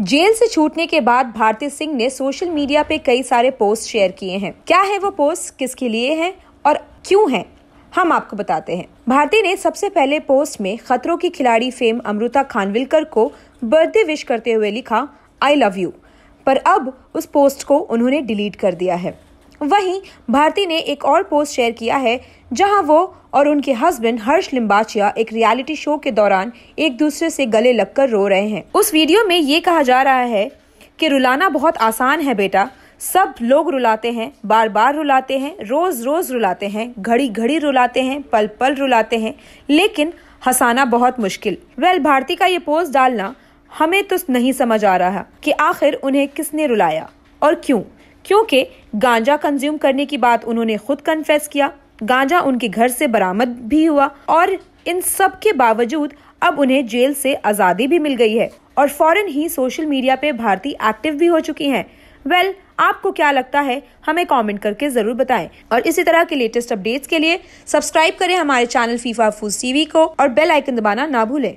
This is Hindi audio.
जेल से छूटने के बाद भारती सिंह ने सोशल मीडिया पे कई सारे पोस्ट शेयर किए हैं क्या है वो पोस्ट किसके लिए हैं और क्यों हैं हम आपको बताते हैं भारती ने सबसे पहले पोस्ट में खतरों की खिलाड़ी फेम अमृता खानविलकर को बर्थडे विश करते हुए लिखा आई लव यू पर अब उस पोस्ट को उन्होंने डिलीट कर दिया है वहीं भारती ने एक और पोस्ट शेयर किया है जहां वो और उनके हस्बैंड हर्ष लिम्बाचिया एक रियलिटी शो के दौरान एक दूसरे से गले लगकर रो रहे हैं उस वीडियो में ये कहा जा रहा है कि रुलाना बहुत आसान है बेटा सब लोग रुलाते हैं बार बार रुलाते हैं रोज रोज रुलाते हैं घड़ी घड़ी रुलाते हैं पल पल रुलाते हैं लेकिन हंसाना बहुत मुश्किल वेल भारती का ये पोस्ट डालना हमें तो नहीं समझ आ रहा कि आखिर उन्हें किसने रुलाया और क्यों क्योंकि गांजा कंज्यूम करने की बात उन्होंने खुद कन्फेस किया गांजा उनके घर से बरामद भी हुआ और इन सब के बावजूद अब उन्हें जेल से आज़ादी भी मिल गई है और फौरन ही सोशल मीडिया पे भारती एक्टिव भी हो चुकी हैं वेल well, आपको क्या लगता है हमें कमेंट करके जरूर बताएं और इसी तरह के लेटेस्ट अपडेट्स के लिए सब्सक्राइब करें हमारे चैनल फीफा फूज टीवी को और बेल आइकन दबाना ना भूलें